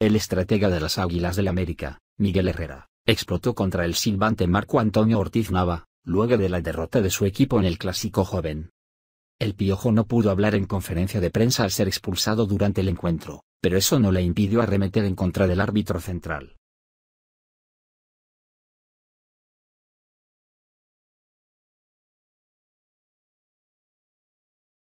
El estratega de las Águilas del América, Miguel Herrera, explotó contra el silbante Marco Antonio Ortiz Nava, luego de la derrota de su equipo en el Clásico Joven. El Piojo no pudo hablar en conferencia de prensa al ser expulsado durante el encuentro, pero eso no le impidió arremeter en contra del árbitro central.